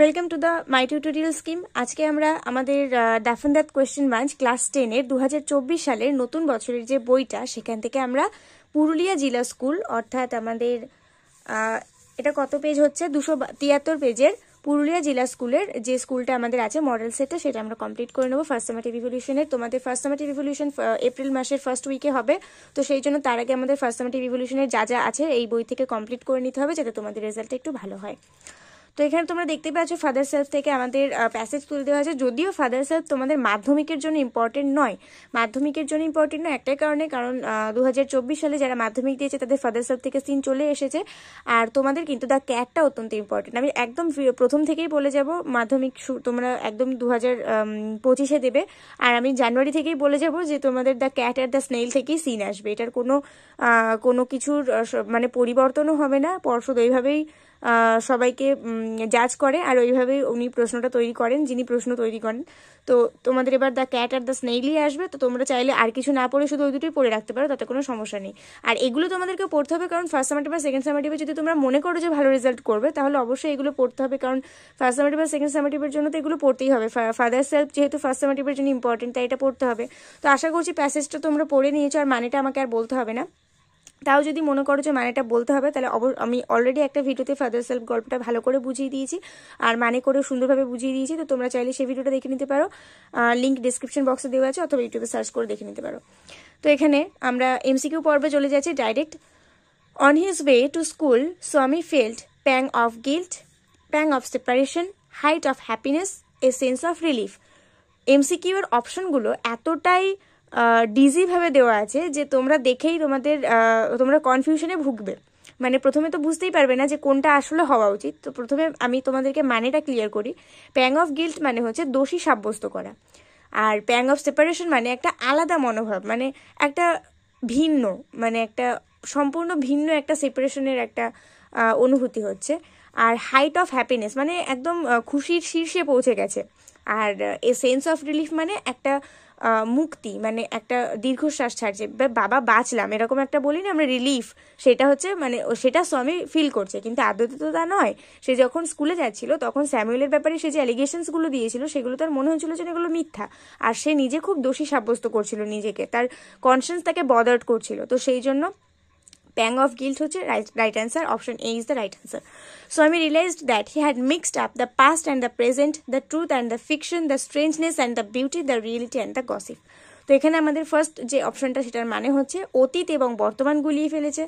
Welcome to the my tutorial scheme আজকে আমরা আমাদের ড্যাফেন দ্যাট কোয়েশ্চেন বাঞ্চ ক্লাস টেনের দু সালের নতুন বছরের যে বইটা সেখান থেকে আমরা পুরুলিয়া জিলা স্কুল অর্থাৎ আমাদের এটা কত পেজ হচ্ছে দুশো তিয়াত্তর পেজের পুরুলিয়া জেলা স্কুলের যে স্কুলটা আমাদের আছে মডেল সেটটা সেটা আমরা কমপ্লিট করে নেবো ফার্স্ট সামাটিভ রিভলিউশনের তোমাদের ফার্স্ট সামাটিভ রিভলিউশন এপ্রিল মাসের ফার্স্ট উইকে হবে তো সেই জন্য তার আগে আমাদের ফার্স্ট সামাটিভ রিভলিউশনের যা যা আছে এই বই থেকে কমপ্লিট করে নিতে হবে যাতে তোমাদের রেজাল্টটা একটু ভালো হয় তো এখানে তোমরা দেখতে পাচ্ছ ফাদার সেলফ থেকে আমাদের প্যাসেজ তুলে দেওয়া আছে যদিও ফাদার সেলফ তোমাদের মাধ্যমিকের জন্য ইম্পর্টেন্ট নয় মাধ্যমিকের জন্য ইম্পর্টেন্ট নয় একটাই কারণে কারণ দু সালে যারা মাধ্যমিক দিয়েছে তাদের ফাদার সেলফ থেকে সিন চলে এসেছে আর তোমাদের কিন্তু দ্য ক্যাটটা অত্যন্ত ইম্পর্টেন্ট আমি একদম প্রথম থেকেই বলে যাব মাধ্যমিক তোমরা একদম দু হাজার পঁচিশে দেবে আর আমি জানুয়ারি থেকেই বলে যাব যে তোমাদের দ্য ক্যাট আর দ্য স্নেল থেকেই সিন আসবে এটার কোনো কোনো কিছুর মানে পরিবর্তনও হবে না পর্ষদ এইভাবেই সবাইকে জাজ করে আর ওইভাবে উনি প্রশ্নটা তৈরি করেন যিনি প্রশ্ন তৈরি করেন তো তোমাদের এবার দ্য ক্যাট আর দ্য স্নেইলি আসবে তো তোমরা চাইলে আর কিছু না পড়ে শুধু ওই দুটোই পড়ে রাখতে পারো তাতে কোনো সমস্যা নেই আর এগুলো তোমাদেরকে পড়তে হবে কারণ ফার্স্ট সেমেটিভ বা সেকেন্ড সেমেটিভে যদি তোমরা মনে করো যে ভালো রেজাল্ট করবে তাহলে অবশ্যই এগুলো পড়তে হবে কারণ ফার্স্ট সেমেটিভ বা সেকেন্ড সেমেটিভের জন্য তো এগুলো পড়তেই হবে ফাদার সেলফ যেহেতু ফার্স্ট সেমেটিভের জন্য ইম্পর্টেন্ট তাই এটা পড়তে হবে তো আশা করছি প্যাসেজটা তোমরা পড়ে নিয়েছো আর মানেটা আমাকে আর বলতে হবে না তাও যদি মনে করো যে মানেটা বলতে হবে তাহলে আমি অলরেডি একটা ভিডিওতে ফাদার সেলফ গল্পটা ভালো করে বুঝিয়ে দিয়েছি আর মানে করে সুন্দরভাবে বুঝিয়ে দিয়েছি তো তোমরা চাইলে সেই ভিডিওটা দেখে নিতে পারো লিঙ্ক ডিসক্রিপশন বক্সে দেওয়া আছে অথবা ইউটিউবে সার্চ করে দেখে নিতে পারো তো এখানে আমরা এমসিকিউ পর্বে চলে যাচ্ছি direct on his way to school Swami felt pang of guilt pang of separation height of happiness a sense of relief এমসিকিউর অপশনগুলো এতটাই ডিজিভাবে দেওয়া আছে যে তোমরা দেখেই তোমাদের তোমরা কনফিউশনে ভুগবে মানে প্রথমে তো বুঝতেই পারবে না যে কোনটা আসলে হওয়া উচিত তো প্রথমে আমি তোমাদেরকে মানেটা ক্লিয়ার করি প্যাং অফ গিল্ট মানে হচ্ছে দোষী সাব্যস্ত করা আর প্যাং অফ সেপারেশন মানে একটা আলাদা মনোভাব মানে একটা ভিন্ন মানে একটা সম্পূর্ণ ভিন্ন একটা সেপারেশনের একটা অনুভূতি হচ্ছে আর হাইট অফ হ্যাপিনেস মানে একদম খুশির শীর্ষে পৌঁছে গেছে আর এ সেন্স অফ রিলিফ মানে একটা মুক্তি মানে একটা দীর্ঘশ্বাস ছাড়ছে বাবা বাঁচলাম এরকম একটা বলি না আমরা রিলিফ সেটা হচ্ছে মানে সেটা স্বামী ফিল করছে কিন্তু আদতে তো তা নয় সে যখন স্কুলে যাচ্ছিল তখন স্যামুয়েলের ব্যাপারে সে যে অ্যালিগেশনসগুলো দিয়েছিল সেগুলো তার মনে হয়েছিল যেন এগুলো মিথ্যা আর সে নিজে খুব দোষী সাব্যস্ত করছিল নিজেকে তার কনসেন্স তাকে বদার্ট করছিল তো সেই জন্য ব্যাঙ্ক অফ গিল্ট হচ্ছে right answer option A is the right answer so আমি realise that he had mixed up the past and the present the truth and the fiction the strangeness and the beauty the reality and the gossip তো এখানে আমাদের first যে অপশনটা সেটার মানে হচ্ছে অতীত এবং বর্তমান গুলিয়ে ফেলেছে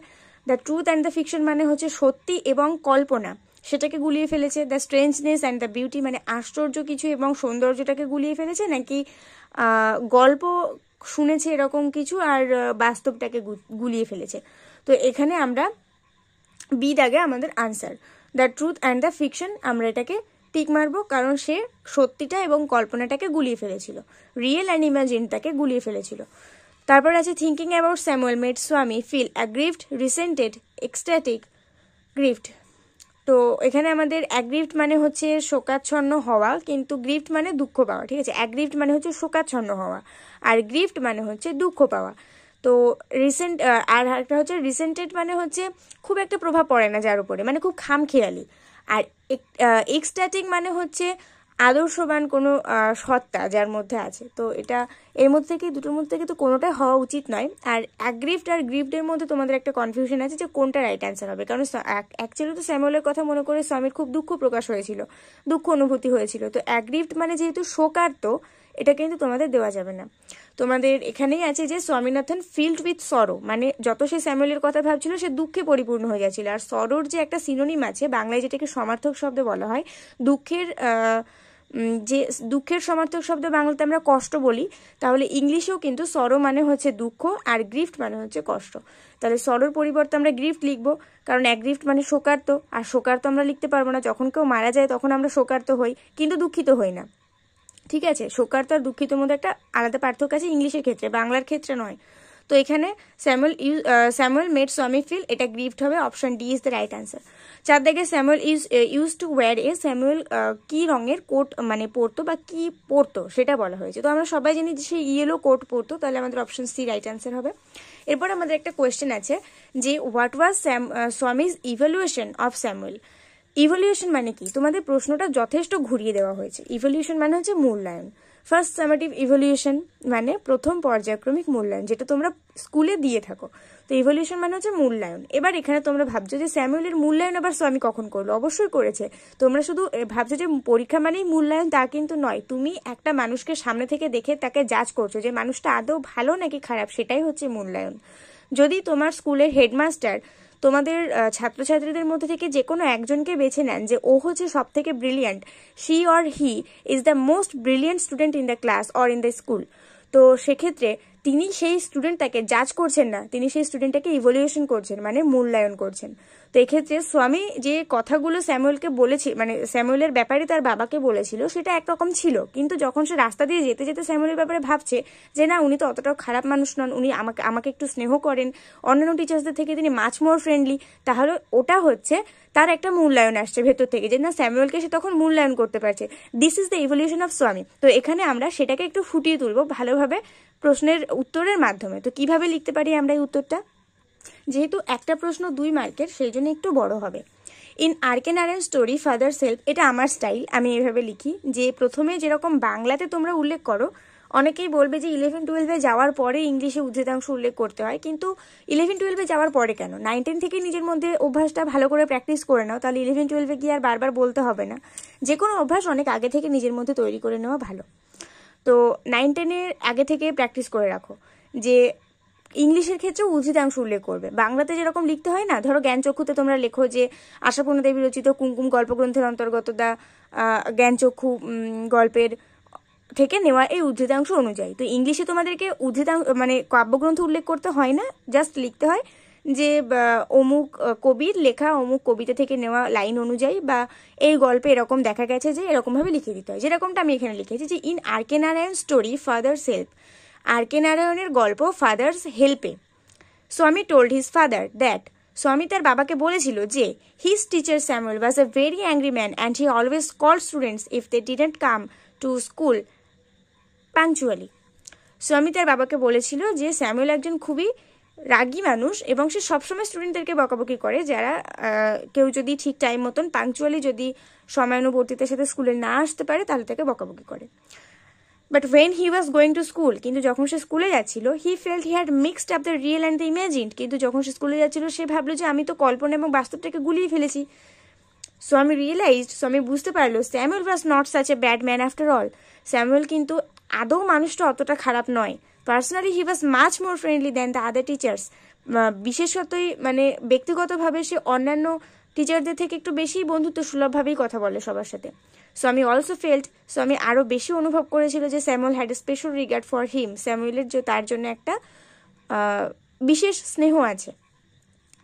the truth and the fiction মানে হচ্ছে সত্যি এবং কল্পনা সেটাকে গুলিয়ে ফেলেছে the strangeness and the beauty মানে আশ্চর্য কিছু এবং সৌন্দর্যটাকে গুলিয়ে ফেলেছে নাকি গল্প শুনেছে এরকম কিছু আর বাস্তবটাকে গুলিয়ে ফেলেছে তো এখানে আমরা বি দাগে আমাদের answer the truth and the fiction আমরা এটাকে টিক মারব কারণ সে সত্যিটা এবং কল্পনাটাকে গুলিয়ে ফেলেছিল রিয়েল অ্যান্ড ইমাজিন তাকে গুলিয়ে ফেলেছিল তারপর আছে thinking about Samuel made Swami feel a grief resented ecstatic grief তো এখানে আমাদের অ্যাগ্রিফ্ট মানে হচ্ছে শোকাচ্ছন্ন হওয়া কিন্তু গ্রিফট মানে দুঃখ পাওয়া ঠিক আছে অ্যাগ্রিফ্ট মানে হচ্ছে শোকাচ্ছন্ন হওয়া আর গ্রিফট মানে হচ্ছে দুঃখ পাওয়া তো রিসেন্ট আর একটা হচ্ছে রিসেন্টেড মানে হচ্ছে খুব একটা প্রভাব পড়ে না যার উপরে মানে খুব খামখেয়ালি আর এক্সট্যাটিক মানে হচ্ছে আদর্শবান কোনো সত্তা যার মধ্যে আছে তো এটা এর মধ্যে থেকে দুটোর মধ্যে থেকে তো কোনোটাই হওয়া উচিত নয় আর অ্যাগ্রিফট আর গ্রিফটের মধ্যে তোমাদের একটা কনফিউশন আছে যে কোনটা রাইট অ্যান্সার হবে কারণ অ্যাকচুয়ালি তো স্যামুয়েলের কথা মনে করে স্বামীর খুব দুঃখ প্রকাশ হয়েছিল দুঃখ অনুভূতি হয়েছিল তো অ্যাগ্রিফট মানে যেহেতু শোকার্ত এটা কিন্তু তোমাদের দেওয়া যাবে না তোমাদের এখানেই আছে যে স্বামীনাথন ফিল্ড উইথ সরো মানে যত সে স্যামুয়েলের কথা ভাবছিল সে দুঃখে পরিপূর্ণ হয়ে গেছিল আর সরোর যে একটা সিনোনিম আছে বাংলায় যেটাকে সমার্থক শব্দ বলা হয় দুঃখের যে দুঃখের সমার্থক শব্দ বাংলাতে আমরা কষ্ট বলি তাহলে ইংলিশেও কিন্তু সরো মানে হচ্ছে দুঃখ আর গ্রিফট মানে হচ্ছে কষ্ট তাহলে সরোর পরিবর্তে আমরা গ্রিফট লিখবো কারণ এক গ্রিফট মানে শোকার্ত আর শোকার্ত আমরা লিখতে পারবো না যখন কেউ মারা যায় তখন আমরা শোকার্ত হই কিন্তু দুঃখিত হই না ঠিক আছে শোকার্ত আর দুঃখিত মধ্যে একটা আলাদা পার্থক্য আছে ইংলিশের ক্ষেত্রে বাংলার ক্ষেত্রে নয় তো এখানে Samuel use Samuel made Swami feel এটা গ্রিফট হবে option D is the right answer চার দিকে Samuel use use to wear a Samuel কী রঙের কোট মানে পরতো বা কী পরতো সেটা বলা হয়েছে তো আমরা সবাই জানি যে সে ইয়েলো কোট পরতো তাহলে আমাদের অপশন সি রাইট অ্যান্সার হবে এরপর আমাদের একটা কোয়েশ্চেন আছে যে হোয়াট ওয়াজ স্যাম Swami's evaluation of Samuel evolution মানে কি তোমাদের প্রশ্নটা যথেষ্ট ঘুরিয়ে দেওয়া হয়েছে ইভলিউশন মানে হচ্ছে মূল্যায়ন ফার্স্ট সামেটিভ ইভলিউশন মানে প্রথম পর্যায়ক্রমিক মূল্যায়ন যেটা তোমরা স্কুলে দিয়ে থাকো তো ইভলিউশন মানে হচ্ছে মূল্যায়ন এবার এখানে তোমরা ভাবছো যে স্যামুয়েলের মূল্যায়ন আবার স্বামী কখন করলো অবশ্যই করেছে তোমরা শুধু ভাবছো যে পরীক্ষা মানেই মূল্যায়ন তা কিন্তু নয় তুমি একটা মানুষকে সামনে থেকে দেখে তাকে জাজ করছো যে মানুষটা আদৌ ভালো নাকি খারাপ সেটাই হচ্ছে মূল্যায়ন যদি তোমার স্কুলের হেডমাস্টার তোমাদের ছাত্রছাত্রীদের মধ্যে থেকে যে কোনো একজনকে বেছে নেন যে ও হচ্ছে সব থেকে brilliant she or he is the most brilliant student in the class or in the school তো সেক্ষেত্রে তিনি সেই স্টুডেন্টটাকে জাজ করছেন না তিনি সেই স্টুডেন্টটাকে ইভলিউশন করছেন মানে মূল্যায়ন করছেন তো এক্ষেত্রে স্বামী যে কথাগুলো স্যামুয়েলকে বলেছি মানে স্যামুয়েলের ব্যাপারে তার বাবাকে বলেছিল সেটা একরকম ছিল কিন্তু যখন সে রাস্তা দিয়ে যেতে যেতে স্যামুয়েলের ব্যাপারে ভাবছে যে না উনি তো অতটাও খারাপ মানুষ নন উনি আমাকে আমাকে একটু স্নেহ করেন অন্যান্য টিচার্সদের থেকে তিনি মাছ মোর ফ্রেন্ডলি তাহলে ওটা হচ্ছে তার একটা মূল্যায়ন আসছে ভেতর থেকে যে না স্যামুয়েলকে সে তখন মূল্যায়ন করতে পারছে this is the evolution of Swami তো এখানে আমরা সেটাকে একটু ফুটিয়ে তুলবো ভালোভাবে প্রশ্নের উত্তরের মাধ্যমে তো কিভাবে লিখতে পারি আমরা এই উত্তরটা যেহেতু একটা প্রশ্ন দুই মার্কের সেই জন্য একটু বড় হবে in R K Narayan story father's help এটা আমার স্টাইল আমি এভাবে লিখি যে প্রথমে যেরকম বাংলাতে তোমরা উল্লেখ করো অনেকেই বলবে যে ইলেভেন টুয়েলভে যাওয়ার পরে ইংলিশে উদ্ধৃতাংশ উল্লেখ করতে হয় কিন্তু ইলেভেন টুয়েলভে যাওয়ার পরে কেন নাইন টেন থেকে নিজের মধ্যে অভ্যাসটা ভালো করে প্র্যাকটিস করে নাও তাহলে ইলেভেন টুয়েলভে গিয়ে আর বারবার বলতে হবে না যে কোনো অভ্যাস অনেক আগে থেকে নিজের মধ্যে তৈরি করে নেওয়া ভালো তো নাইন টেনের আগে থেকে প্র্যাকটিস করে রাখো যে ইংলিশের ক্ষেত্রেও উদ্ধিতাংশ উল্লেখ করবে বাংলাতে যেরকম লিখতে হয় না ধরো জ্ঞানচক্ষুতে তোমরা লেখো যে আশাপূর্ণ দেবী রচিত কুমকুম গল্পগ্রন্থের অন্তর্গত দা জ্ঞানচক্ষু গল্পের থেকে নেওয়া এই উদ্ধৃতাংশ অনুযায়ী তো ইংলিশে তোমাদেরকে উদ্ধৃতাংশ মানে কাব্যগ্রন্থ উল্লেখ করতে হয় না জাস্ট লিখতে হয় যে অমুক কবির লেখা অমুক কবিতা থেকে নেওয়া লাইন অনুযায়ী বা এই গল্পে এরকম দেখা গেছে যে এরকমভাবে লিখে দিতে হয় যেরকমটা আমি এখানে লিখেছি যে in R Narayan story father's help R K নারায়ণের গল্প ফাদার্স হেল্পে স্বামী টোল্ড হিজ ফাদার দ্যাট স্বামী তার বাবাকে বলেছিল যে his teacher Samuel was a very angry man and he always call students if they didn't come to school punctually Swami তার বাবাকে বলেছিল যে স্যামুয়েল একজন খুবই রাগী মানুষ এবং সে সবসময় স্টুডেন্টদেরকে বকাবকি করে যারা কেউ যদি ঠিক টাইম মতন পাংচুয়ালি যদি সময়ানুবর্তিতার সাথে স্কুলে না আসতে পারে তাহলে তাকে বকাবকি করে but when he was going to school কিন্তু যখন সে স্কুলে যাচ্ছিল he fell he had mixed up the real and the imagine কিন্তু যখন সে স্কুলে যাচ্ছিল সে ভাবলো যে আমি তো কল্পনা এবং বাস্তবটাকে গুলিয়ে ফেলেছি সো আমি রিয়েলাইজড সো আমি বুঝতে পারলো Samuel was not such a bad man after all Samuel কিন্তু আদৌ মানুষটা অতটা খারাপ নয় personally he was much more friendly than the other teachers বিশেষতই মানে ব্যক্তিগতভাবে সে অন্যান্য টিচারদের থেকে একটু বেশি বন্ধুত্ব সুলভভাবেই কথা বলে সবার সাথে সো আমি অলসো ফেল্ট সো আমি আরও বেশি অনুভব করেছিল যে Samuel had a special regard for him স্যামুয়েলের যে তার জন্য একটা বিশেষ স্নেহ আছে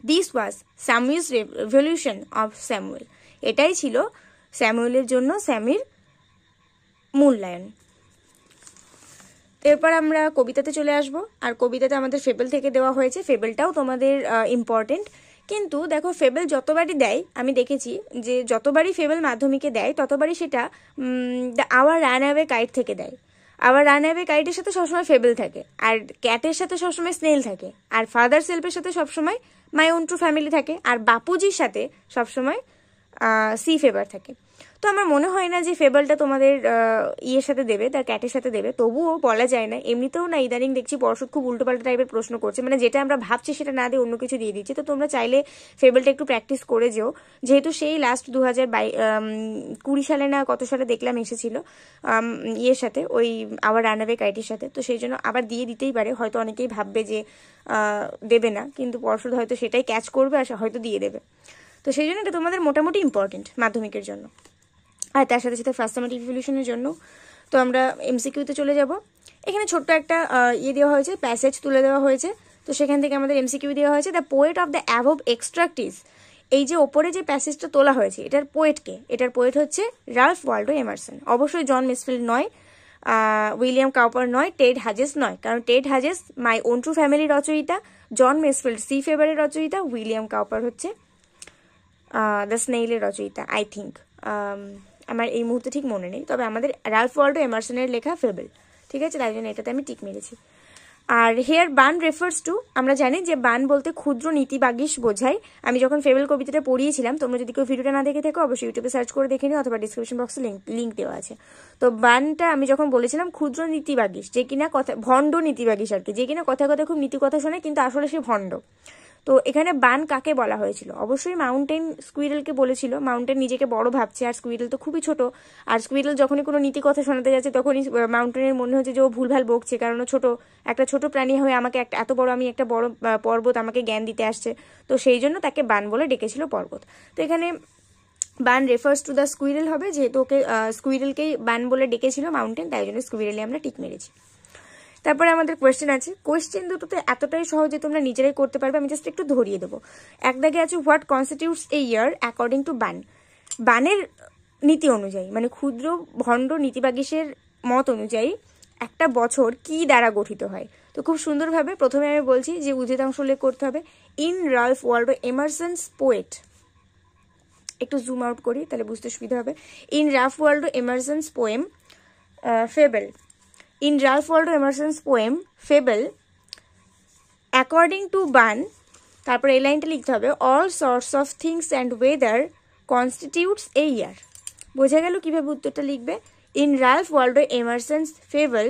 this was Samuel's revolution of Samuel এটাই ছিল স্যামুয়েলের জন্য স্যামির মূল্যায়ন এরপর আমরা কবিতাতে চলে আসব আর কবিতাতে আমাদের ফেবেল থেকে দেওয়া হয়েছে ফেবেলটাও তোমাদের ইম্পর্টেন্ট কিন্তু দেখো ফেবেল যতবারই দেয় আমি দেখেছি যে যতবারই ফেবেল মাধ্যমিকে দেয় ততবারই সেটা আওয়ার রান অ্যাওয়ে কাইট থেকে দেয় আবার রান অ্যাওয়ে কাইটের সাথে সবসময় ফেবেল থাকে আর ক্যাটের সাথে সবসময় স্নেল থাকে আর ফাদার সেলফের সাথে সবসময় মাই ওন ফ্যামিলি থাকে আর বাপুজির সাথে সবসময় সি ফেভার থাকে তো আমার মনে হয় না যে ফেবলটা তোমাদের ইয়ের সাথে দেবে তার ক্যাটের সাথে দেবে তবুও বলা যায় না এমনিতেও না ইদানিং দেখছি পরশুদ খুব উল্টোপাল্টা টাইপের প্রশ্ন করছে মানে যেটা আমরা ভাবছি সেটা না দিয়ে অন্য কিছু দিয়ে দিচ্ছি তো তোমরা চাইলে ফেবলটা একটু প্র্যাকটিস করে যেও যেহেতু সেই লাস্ট দু হাজার কুড়ি সালে না কত সালে দেখলাম এসেছিল ইয়ের সাথে ওই আবার রানাবে কাইটির সাথে তো সেই জন্য আবার দিয়ে দিতেই পারে হয়তো অনেকেই ভাববে যে দেবে না কিন্তু পরশুদ হয়তো সেটাই ক্যাচ করবে আর হয়তো দিয়ে দেবে তো সেই জন্য এটা তোমাদের মোটামুটি ইম্পর্টেন্ট মাধ্যমিকের জন্য আর তার সাথে সাথে ফার্স্ট সেমেটিক রিভলিউশনের জন্য তো আমরা এমসিকিউতে চলে যাব এখানে ছোট্ট একটা ইয়ে দেওয়া হয়েছে প্যাসেজ তুলে দেওয়া হয়েছে তো সেখান থেকে আমাদের এমসিকিউ দেওয়া হয়েছে the poet of the above extract is এই যে ওপরে যে প্যাসেজটা তোলা হয়েছে এটার পোয়েটকে এটার পোয়েট হচ্ছে রাল্ফ ওয়াল্ডো এমারসন অবশ্যই জন মিসফিল্ড নয় উইলিয়াম কাউপার নয় টেড হাজেস নয় কারণ Ted Hughes my own true ফ্যামিলির রচয়িতা জন মেসফিল্ড সি ফেভারের রচয়িতা উইলিয়াম কাউপার হচ্ছে দ্য স্নেইলের রচয়িতা আই থিঙ্ক um, আমার এই মুহূর্তে ঠিক মনে নেই তবে আমাদের রাল্ফ ওয়াল্ডো এমারসনের লেখা ফেবেল ঠিক আছে তাই জন্য এটাতে আমি টিক মেরেছি আর হেয়ার বান রেফার্স টু আমরা জানি যে বান বলতে ক্ষুদ্র নীতিবাগিস বোঝায় আমি যখন ফেবেল কবিতাটা পড়িয়েছিলাম তোমরা যদি কেউ ভিডিওটা না দেখে থাকো অবশ্যই ইউটিউবে সার্চ করে দেখে নিও অথবা ডিসক্রিপশন বক্সে লিঙ্ক লিঙ্ক দেওয়া আছে তো বানটা আমি যখন বলেছিলাম ক্ষুদ্র নীতিবাগিস যে কিনা কথা ভণ্ড নীতিবাগিস আর কি যে কিনা কথা কথা খুব নীতি কথা শোনে কিন্তু আসলে সে ভণ্ড তো এখানে বান কাকে বলা হয়েছিল অবশ্যই মাউন্টেন স্কুইরেলকে বলেছিল মাউন্টেন নিজেকে বড় ভাবছে আর স্কুইরেল তো খুবই ছোট আর স্কুইরেল যখনই কোনো নীতি কথা শোনাতে যাচ্ছে তখনই মাউন্টেনের মনে হচ্ছে যে ও ভুলভাল বকছে কারণ ও ছোট একটা ছোট প্রাণী হয়ে আমাকে একটা এত বড় আমি একটা বড় পর্বত আমাকে জ্ঞান দিতে আসছে তো সেই জন্য তাকে বান বলে ডেকেছিল পর্বত তো এখানে Bun refers to the squirrel হবে যেহেতু ওকে স্কুইরেলকেই বান বলে ডেকেছিল মাউন্টেন তাই জন্য স্কুইরেলে আমরা টিক মেরেছি তারপরে আমাদের কোয়েশ্চেন আছে কোয়েশ্চেন দুটোতে এতটাই সহজে তোমরা নিজেরাই করতে পারবে আমি জাস্ট একটু ধরিয়ে দেবো এক দাগে আছে what constitutes a year according to Bun বানের নীতি অনুযায়ী মানে ক্ষুদ্র ভণ্ড নীতিবাগিসের মত অনুযায়ী একটা বছর কি দ্বারা গঠিত হয় তো খুব সুন্দরভাবে প্রথমে আমি বলছি যে উদ্ভিদাংশ উল্লেখ করতে হবে in Ralph Waldo Emerson's poet একটু জুম আউট করি তাহলে বুঝতে সুবিধা হবে in Ralph Waldo Emerson's poem fable in Ralph Waldo Emerson's poem Fable, according to Ban, তারপর এই লাইনটা লিখতে হবে all sorts of things and weather constitutes a year বোঝা গেল কীভাবে উত্তরটা লিখবে in Ralph Waldo Emerson's fable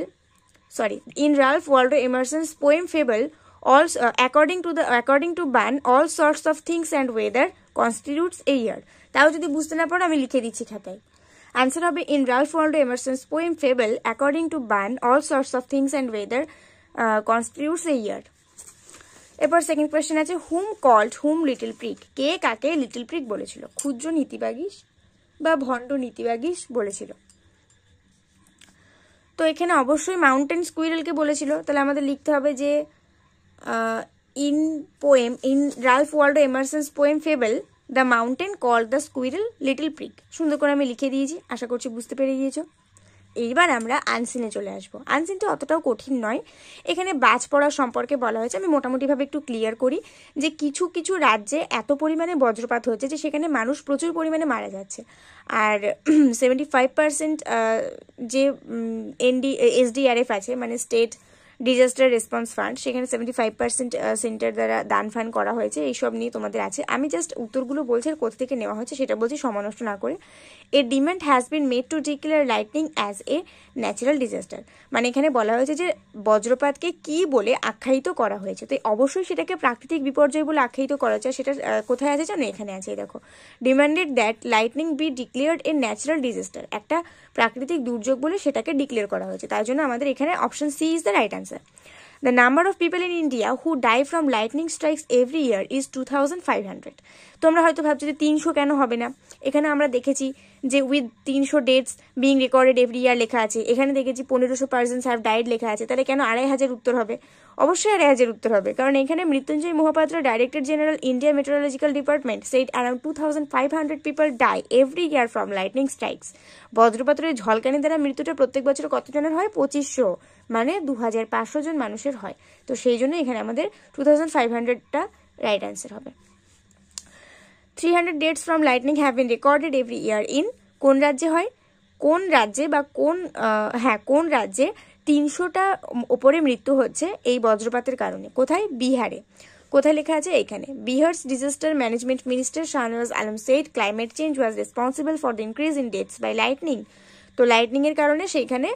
sorry in Ralph Waldo Emerson's poem fable all according to the according to Bun all sorts of things and weather constitutes a year তাও যদি বুঝতে না পারো আমি লিখে দিচ্ছি খাতায় অ্যান্সার হবে in Ralph Waldo Emerson's poem fable according to Bun all sorts of things and weather constitutes a year এরপর সেকেন্ড কোয়েশ্চেন আছে whom called whom little prig কে কাকে লিটল প্রিক বলেছিল ক্ষুদ্র নীতিবাগিস বা ভণ্ড নীতিবাগিস বলেছিল তো এখানে অবশ্যই মাউন্টেন স্কুইরেলকে বলেছিল তাহলে আমাদের লিখতে হবে যে in poem in Ralph Waldo Emerson's poem fable the mountain call the squirrel little prig সুন্দর করে আমি লিখে দিয়েছি আশা করছি বুঝতে পেরে গিয়েছো এইবার আমরা আনসিনে চলে আসবো আনসিনটা অতটাও কঠিন নয় এখানে বাজ পড়া সম্পর্কে বলা হয়েছে আমি মোটামুটিভাবে একটু ক্লিয়ার করি যে কিছু কিছু রাজ্যে এত পরিমাণে বজ্রপাত হচ্ছে যে সেখানে মানুষ প্রচুর পরিমাণে মারা যাচ্ছে আর সেভেন্টি ফাইভ পার্সেন্ট যে এনডি এসডিআরএফ আছে মানে স্টেট ডিজাস্টার রেসপন্স ফান্ড সেখানে সেভেন্টি ফাইভ পার্সেন্ট সেন্টার দ্বারা দান ফান্ড করা হয়েছে এইসব নিয়ে তোমাদের আছে আমি জাস্ট উত্তরগুলো বলছি আর কোথা থেকে নেওয়া হয়েছে সেটা বলছি সমানষ্ট না করে a demand has been made to declare lightning as a natural disaster মানে এখানে বলা হয়েছে যে বজ্রপাতকে কি বলে আখ্যায়িত করা হয়েছে তো অবশ্যই সেটাকে প্রাকৃতিক বিপর্যয় বলে আখ্যায়িত করা হয়েছে সেটা কোথায় আছে জানো এখানে আছে দেখো demanded that lightning be declared a natural disaster একটা প্রাকৃতিক দুর্যোগ বলে সেটাকে ডিক্লেয়ার করা হয়েছে তাই জন্য আমাদের এখানে option C is the right answer the number of people in India who die from lightning strikes every year is two thousand five hundred তোমরা হয়তো ভাবছো যে তিনশো কেন হবে না এখানে আমরা দেখেছি যে উইথ তিনশো deaths being recorded every year লেখা আছে এখানে দেখেছি পনেরোশো পার্সেন্ট হ্যাভ ডায়েট লেখা আছে তাহলে কেন আড়াই হাজার উত্তর হবে অবশ্যই আড়াই হাজার উত্তর হবে কারণ এখানে Mrutyunjay Mohapatra director general India meteorological department said around two thousand five hundred people die every year from lightning strikes বজ্রপাত্রের ঝলকানি দ্বারা মৃত্যুটা প্রত্যেক বছর কত জনের হয় পঁচিশশো মানে দু হাজার পাঁচশো জন মানুষের হয় তো সেই জন্য এখানে আমাদের টু থাউজেন্ড ফাইভ হান্ড্রেডটা রাইট অ্যান্সার হবে three hundred deaths from lightning have been recorded every year in কোন রাজ্যে হয় কোন রাজ্যে বা কোন হ্যাঁ কোন রাজ্যে তিনশোটা ওপরে মৃত্যু হচ্ছে এই বজ্রপাতের কারণে কোথায় বিহারে কোথায় লেখা আছে এখানে Bihar's disaster management minister Shahnawaz Alam said climate change was responsible for the increase in deaths by lightning তো লাইটনিংয়ের কারণে সেইখানে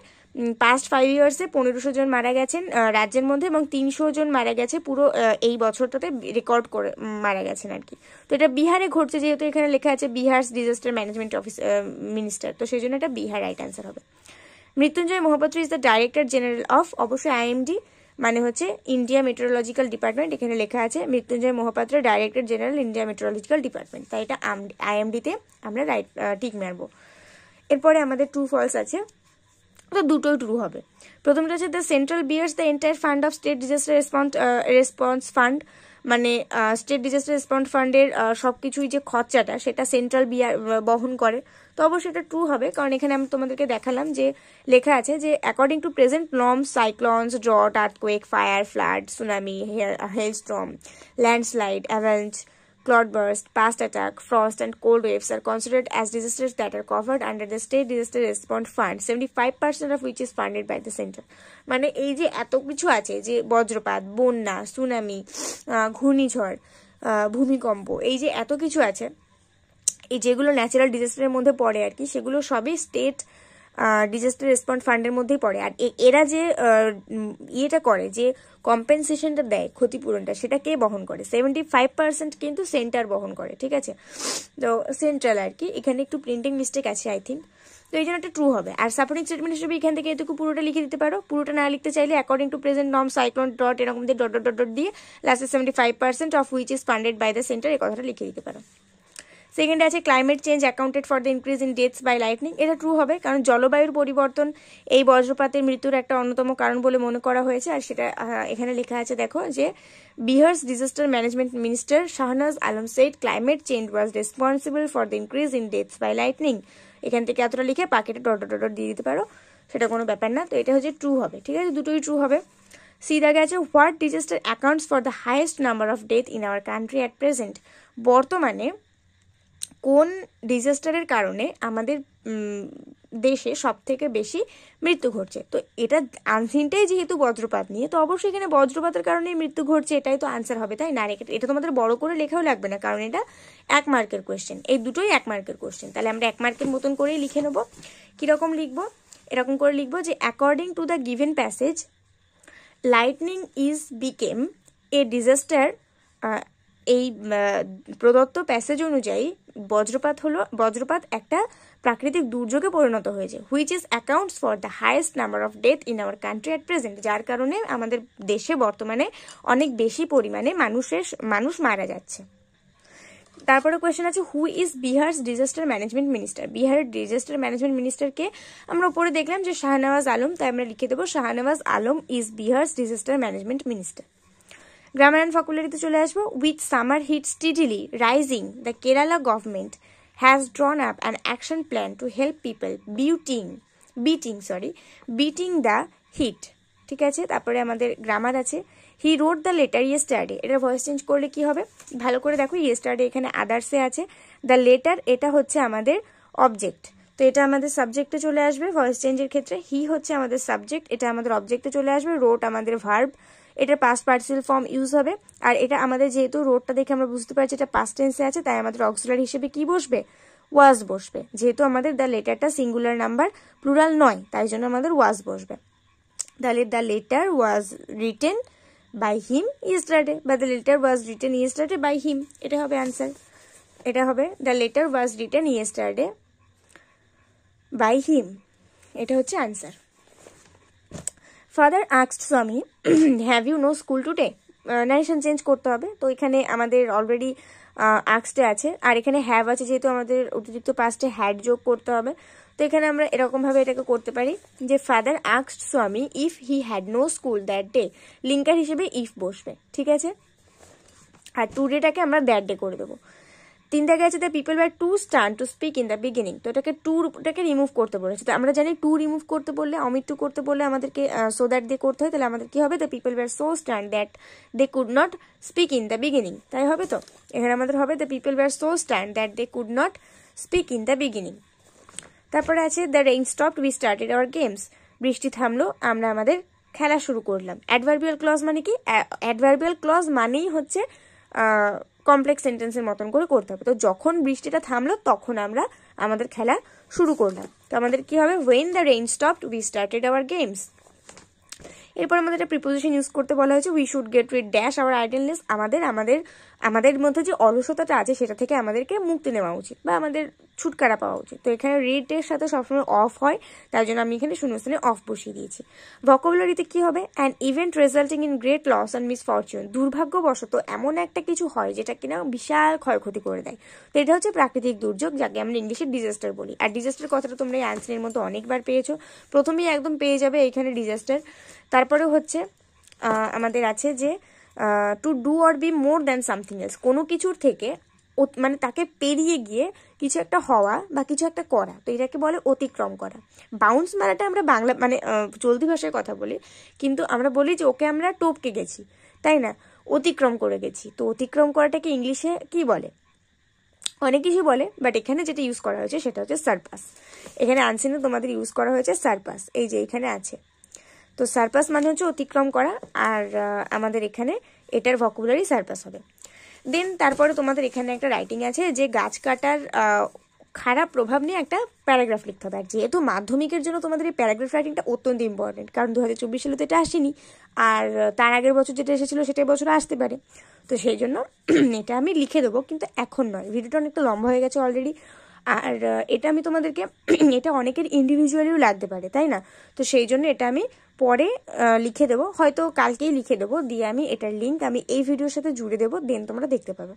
পাস্ট ফাইভ ইয়ার্সে পনেরোশো জন মারা গেছেন রাজ্যের মধ্যে এবং তিনশো জন মারা গেছে পুরো এই বছরটাতে রেকর্ড করে মারা গেছেন আর কি তো এটা বিহারে ঘটছে যেহেতু এখানে লেখা আছে Bihar disaster management office minister তো সেই জন্য এটা বিহার রাইট অ্যান্সার হবে Mrutyunjay Mohapatra is the director general of অবশ্যই আইএমডি মানে হচ্ছে ইন্ডিয়া মেট্রোলজিক্যাল ডিপার্টমেন্ট এখানে লেখা আছে Mrutyunjay Mohapatra director general India meteorological department তাই এটা আইএমডিতে আমরা রাইট টিক মারবো এরপরে আমাদের টু ফলস আছে তো দুটোই ট্রু হবে প্রথমটা হচ্ছে the central bears the entire fund of state disaster response response fund মানে স্টেট ডিজাস্টার রেসপন্স ফান্ডের সব কিছুই যে খরচাটা সেটা সেন্ট্রাল বিয়ার uh, বহন করে তো অবশ্যই এটা ট্রু হবে কারণ এখানে আমি তোমাদেরকে দেখালাম যে লেখা আছে যে according to present norm cyclones drought earthquake fire flood tsunami hailstorm landslide avalanche cloudburst, past attack, frost, and cold waves are considered as disasters that are covered under the State Disaster Response Fund, 75% of which is funded by the center. মানে এই যে এত কিছু আছে যে বজ্রপাত বন্যা tsunami ঘূর্ণিঝড় ভূমিকম্প এই যে এত কিছু আছে এই যেগুলো ন্যাচারাল ডিজাস্টারের মধ্যে পড়ে আর কি সেগুলো সবই স্টেট ডিজাস্টার রেসপন্স ফান্ডের মধ্যেই পড়ে আর এরা যে ইয়েটা করে যে কম্পেনসেশনটা দেয় ক্ষতিপূরণটা সেটা কে বহন করে সেভেন্টি ফাইভ পার্সেন্ট কিন্তু সেন্টার বহন করে ঠিক আছে তো সেন্ট্রাল আর কি এখানে একটু প্রিন্টিং মিস্টেক আছে আই থিঙ্ক তো এই জন্য একটা ট্রু হবে আর সাপোর্টিং স্টেটমেন্ট হিসেবে এখান থেকে এটুকু পুরোটা লিখে দিতে পারো পুরোটা না লিখতে চাইলে according to present norm cyclone dot এরকম দিয়ে ডট ডট ডট দিয়ে লাস্টে seventy five percent of which is funded by the centre এই কথাটা লিখে দিতে পারো সেকেন্ডে আছে climate change accounted for the increase in deaths by lightning এটা ট্রু হবে কারণ জলবায়ুর পরিবর্তন এই বজ্রপাতের মৃত্যুর একটা অন্যতম কারণ বলে মনে করা হয়েছে আর সেটা এখানে লেখা আছে দেখো যে Bihar's disaster management minister Shahnaz Alam said climate change was responsible for the increase in deaths by lightning এখান থেকে এতটা লিখে পাকেটে ডট ডট ডট দিয়ে দিতে পারো সেটা কোনো ব্যাপার না তো এটা হচ্ছে ট্রু হবে ঠিক আছে দুটোই ট্রু হবে সি দাগে আছে what disaster accounts for the highest number of death in our country at present বর্তমানে কোন ডিজাস্টারের কারণে আমাদের দেশে সব থেকে বেশি মৃত্যু ঘটছে তো এটা আনসিনটাই যেহেতু বজ্রপাত নিয়ে তো অবশ্যই এখানে বজ্রপাতের কারণে মৃত্যু ঘটছে এটাই তো আনসার হবে তাই না এটা তোমাদের বড় করে লেখাও লাগবে না কারণ এটা এক মার্কের কোয়েশ্চেন এই দুটোই এক মার্কের কোয়েশ্চেন তাহলে আমরা এক মার্কের মতন করেই লিখে নেবো কীরকম লিখবো এরকম করে লিখবো যে according to the given passage lightning is became a disaster এই প্রদত্ত প্যাসেজ অনুযায়ী বজ্রপাত হলো বজ্রপাত একটা প্রাকৃতিক দুর্যোগে পরিণত হয়েছে which is accounts for the highest number of death in our country at present যার কারণে আমাদের দেশে বর্তমানে অনেক বেশি পরিমাণে মানুষের মানুষ মারা যাচ্ছে তারপরে কোয়েশ্চেন আছে who is Bihar disaster management minister বিহারের ডিজাস্টার ম্যানেজমেন্ট মিনিস্টারকে আমরা উপরে দেখলাম যে শাহনওয়াজ আলম তাই আমরা লিখে দেবো Shahnawaz Alam is Bihar disaster management minister grammar and ফকুলারিতে চলে আসবো with summer heat steadily rising the Kerala government has drawn up an action plan to help people beating beating sorry beating the heat ঠিক আছে তারপরে আমাদের গ্রামার আছে he wrote the letter yesterday এটা voice change করলে কি হবে ভালো করে দেখো ইয়েস্টারডে এখানে আদার্সে আছে দ্য লেটার এটা হচ্ছে আমাদের অবজেক্ট তো এটা আমাদের সাবজেক্টে চলে আসবে ভয়েস চেঞ্জের ক্ষেত্রে হি হচ্ছে আমাদের সাবজেক্ট এটা আমাদের অবজেক্টে চলে আসবে রোড আমাদের ভার্ব এটা পাস্ট পার্সেল ফর্ম ইউজ হবে আর এটা আমাদের যেহেতু রোডটা দেখে আমরা বুঝতে পারছি এটা পাস্ট টেন্সে আছে তাই আমাদের অক্সিলার হিসেবে কি বসবে ওয়াজ বসবে যেহেতু আমাদের দ্য লেটারটা সিঙ্গুলার নাম্বার প্লুরাল নয় তাই জন্য আমাদের ওয়াজ বসবে তাহলে the letter was written by him yesterday বা the letter was written yesterday by him এটা হবে অ্যান্সার এটা হবে the letter was written yesterday by him এটা হচ্ছে অ্যান্সার ফাদার আক্সড Swami have you no school today narration change করতে হবে তো এখানে আমাদের অলরেডি আক্সডে আছে আর এখানে হ্যাভ আছে যেহেতু আমাদের অতিরিক্ত পাস্টে হ্যাড যোগ করতে হবে তো এখানে আমরা এরকমভাবে এটাকে করতে পারি যে ফাদার আক্সড Swami if he had no school that day linker হিসেবে ইফ বসবে ঠিক আছে আর টুডেটাকে আমরা দ্যাট ডে করে দেবো দেখা গেছে the people were too stun to speak in the beginning তো এটাকে টুটাকে রিমুভ করতে বলেছে তো আমরা জানি টু রিমুভ করতে বললে অমিত টু করতে বললে আমাদেরকে সো দ্যাট দিয়ে করতে হয় তাহলে আমাদের কি হবে the people were so stun that they could not speak in the beginning তাই হবে তো এখানে আমাদের হবে the people were so stun that they could not speak in the beginning তারপরে আছে the rain stop we started our games বৃষ্টি থামলো আমরা আমাদের খেলা শুরু করলাম অ্যাডভার্বিয়াল ক্লজ মানে কি অ্যাডভার্বিয়াল ক্লজ মানেই হচ্ছে কমপ্লেক্স সেন্টেন্সের মতন করে করতে হবে তো যখন বৃষ্টিটা থামলো তখন আমরা আমাদের খেলা শুরু করলাম তো আমাদের কি হবে when the rain stopped we started our games এরপর আমাদের একটা প্রিপোজিশন ইউজ করতে বলা হয়েছে we should get with dash our idleness আমাদের আমাদের আমাদের মধ্যে যে অলসতাটা আছে সেটা থেকে আমাদেরকে মুক্তি নেওয়া উচিত বা আমাদের ছুটকারা পাওয়া উচিত তো এখানে এর সাথে সবসময় অফ হয় তাই জন্য আমি এখানে শূন্যস্থানে অফ বসিয়ে দিয়েছি ভকবুলারিতে কি হবে an event resulting in great loss and fortune দুর্ভাগ্যবশত এমন একটা কিছু হয় যেটা কিনা বিশাল ক্ষয়ক্ষতি করে দেয় তো এটা হচ্ছে প্রাকৃতিক দুর্যোগ যাকে আমরা ইংলিশে ডিজাস্টার বলি আর ডিজাস্টার কথাটা তোমরা এই অ্যান্সারের মতো অনেকবার পেয়েছো প্রথমেই একদম পেয়ে যাবে এখানে ডিজাস্টার তার তারপরে হচ্ছে আমাদের আছে যে to do or be more than something else কোনো কিছুর থেকে মানে তাকে পেরিয়ে গিয়ে কিছু একটা হওয়া বা কিছু একটা করা তো এটাকে বলে অতিক্রম করা বাউন্স মারাটা আমরা বাংলা মানে চলতি ভাষায় কথা বলি কিন্তু আমরা বলি যে ওকে আমরা টপকে গেছি তাই না অতিক্রম করে গেছি তো অতিক্রম করাটাকে ইংলিশে কি বলে অনেক কিছু বলে বাট এখানে যেটা ইউজ করা হয়েছে সেটা হচ্ছে সারপাস এখানে আনসিনে তোমাদের ইউজ করা হয়েছে সারপাস এই যে এখানে আছে তো সারপাস মানে হচ্ছে অতিক্রম করা আর আমাদের এখানে এটার ভকুলারই সারপাস হবে দেন তারপরে তোমাদের এখানে একটা রাইটিং আছে যে গাছ কাটার খারাপ প্রভাব নিয়ে একটা প্যারাগ্রাফ লিখতে হবে আর যেহেতু মাধ্যমিকের জন্য তোমাদের এই প্যারাগ্রাফ রাইটিংটা অত্যন্ত ইম্পর্টেন্ট কারণ দু হাজার চব্বিশ সালে তো এটা আসেনি আর তার আগের বছর যেটা এসেছিলো সেটা বছর আসতে পারে তো সেই জন্য এটা আমি লিখে দেবো কিন্তু এখন নয় ভিডিওটা অনেকটা লম্বা হয়ে গেছে অলরেডি আর এটা আমি তোমাদেরকে এটা অনেকের ইন্ডিভিজুয়ালিও লাগতে পারে তাই না তো সেই জন্য এটা আমি পরে লিখে দেবো হয়তো কালকেই লিখে দেবো দিয়ে আমি এটার লিঙ্ক আমি এই ভিডিওর সাথে জুড়ে দেবো দেন তোমরা দেখতে পাবে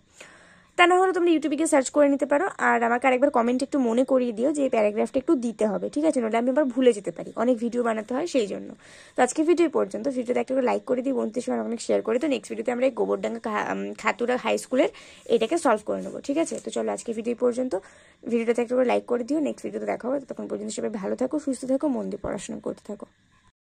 তা না হলে তোমরা ইউটিউবে গিয়ে সার্চ করে নিতে পারো আর আমাকে আরেকবার কমেন্ট একটু মনে করিয়ে দিও যে প্যারাগ্রাফটা একটু দিতে হবে ঠিক আছে নাহলে আমি আবার ভুলে যেতে পারি অনেক ভিডিও বানাতে হয় সেই জন্য তো আজকে ভিডিও পর্যন্ত ভিডিওতে একটা করে লাইক করে দিই বন্ধুদের সময় অনেক শেয়ার করে তো নেক্সট ভিডিওতে আমরা এই গোবরডাঙ্গা খাতুরা হাই স্কুলের এটাকে সলভ করে নেবো ঠিক আছে তো চলো আজকে ভিডিও পর্যন্ত ভিডিওটাতে একটা করে লাইক করে দিও নেক্সট ভিডিওতে দেখা হবে তখন পর্যন্ত সবাই ভালো থাকো সুস্থ থাকো মন দিয়ে পড়াশোনা করতে থাকো